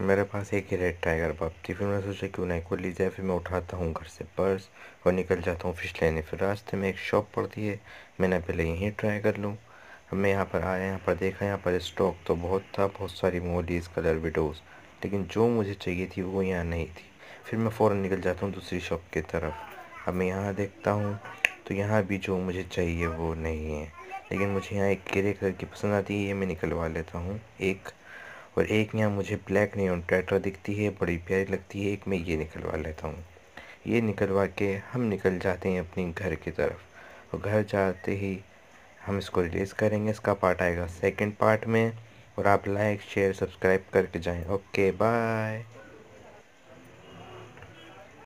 मेरे पास एक ही red tiger बब थी फिर मैंने सोचा क्यों नहीं खोल ली जाए फिर मैं उठाता हूँ घर से पर्स और निकल जाता हूँ फिश लेने फिर रास्ते में एक शॉप पड़ती है मैंने पहले यहीं ट्राई कर लूँ मैं यहाँ पर आया यहाँ पर देखा यहाँ पर स्टॉक तो बहुत था बहुत सारी मोलीज कलर विडोज़ लेकिन जो मुझे चाहिए थी वो यहाँ नहीं थी फिर मैं फ़ौर निकल जाता हूँ दूसरी शॉप की तरफ अब मैं यहाँ देखता हूँ तो यहाँ भी जो मुझे चाहिए वो नहीं है लेकिन मुझे यहाँ एक ग्रे कलर की पसंद आती है ये मैं निकलवा लेता हूँ एक और एक यहाँ मुझे ब्लैक नियॉन ट्रैक्टर दिखती है बड़ी प्यारी लगती है एक मैं ये निकलवा लेता हूँ ये निकलवा के हम निकल जाते हैं अपने घर की तरफ और घर जाते ही हम इसको रिलीज़ करेंगे इसका पार्ट आएगा सेकेंड पार्ट में और आप लाइक शेयर सब्सक्राइब करके जाएं ओके बाय